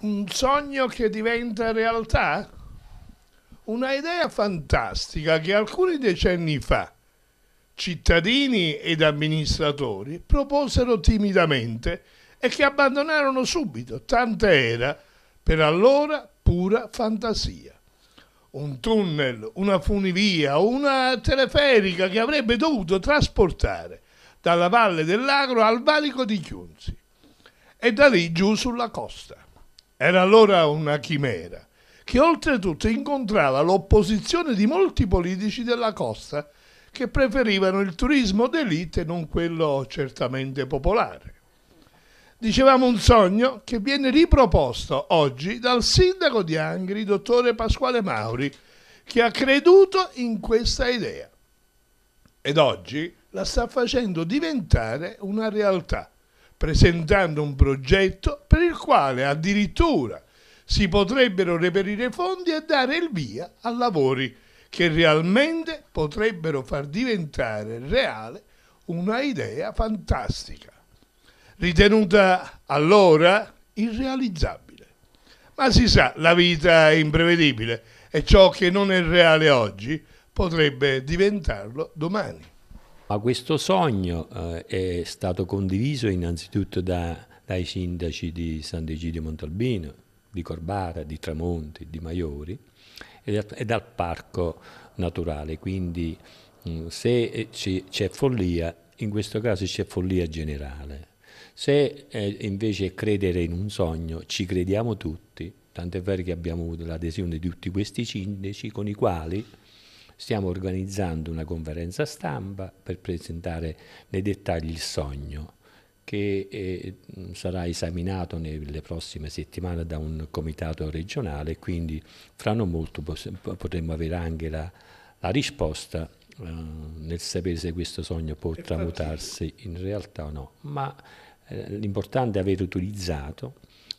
un sogno che diventa realtà? Una idea fantastica che alcuni decenni fa cittadini ed amministratori proposero timidamente e che abbandonarono subito, tanta era per allora pura fantasia. Un tunnel, una funivia, una teleferica che avrebbe dovuto trasportare dalla valle dell'Agro al valico di Chiunzi e da lì giù sulla costa. Era allora una chimera, che oltretutto incontrava l'opposizione di molti politici della costa che preferivano il turismo d'elite non quello certamente popolare. Dicevamo un sogno che viene riproposto oggi dal sindaco di Angri, dottore Pasquale Mauri, che ha creduto in questa idea ed oggi la sta facendo diventare una realtà presentando un progetto per il quale addirittura si potrebbero reperire fondi e dare il via a lavori che realmente potrebbero far diventare reale una idea fantastica, ritenuta allora irrealizzabile. Ma si sa, la vita è imprevedibile e ciò che non è reale oggi potrebbe diventarlo domani. Ma questo sogno eh, è stato condiviso innanzitutto da, dai sindaci di Sant'Egidio Montalbino, di Corbara, di Tramonti, di Maiori e, e dal parco naturale, quindi mh, mm, se c'è follia, in questo caso c'è follia generale. Se eh, invece credere in un sogno, ci crediamo tutti, tant'è vero che abbiamo avuto l'adesione di tutti questi sindaci con i quali stiamo organizzando una conferenza stampa per presentare nei dettagli il sogno che eh, sarà esaminato nelle prossime settimane da un comitato regionale, quindi fra non molto potremo avere anche la, la risposta eh, nel sapere se questo sogno può tramutarsi in realtà o no. Ma eh, l'importante è aver utilizzato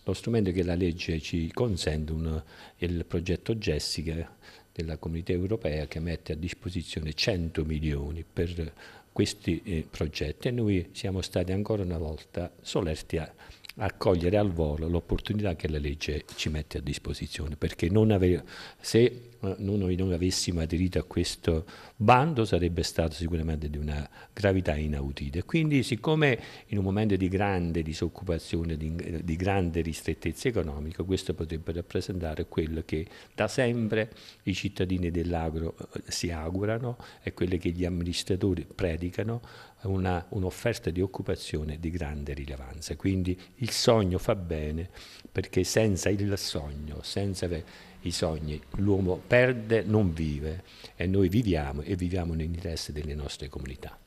lo strumento che la legge ci consente un, il progetto Jessica della comunità europea che mette a disposizione 100 milioni per questi eh, progetti e noi siamo stati ancora una volta solerti a a cogliere al volo l'opportunità che la legge ci mette a disposizione, perché non ave- se eh, noi non avessimo aderito a questo bando sarebbe stato sicuramente di una gravità inaudita. Quindi siccome in un momento di grande disoccupazione, di, di grande ristrettezza economica, questo potrebbe rappresentare quello che da sempre i cittadini dell'agro eh, si augurano e quello che gli amministratori predicano, una, un'offerta di occupazione di grande rilevanza. Quindi il sogno fa bene perché senza il sogno, senza i sogni, l'uomo perde, non vive e noi viviamo e viviamo nell'interesse delle nostre comunità.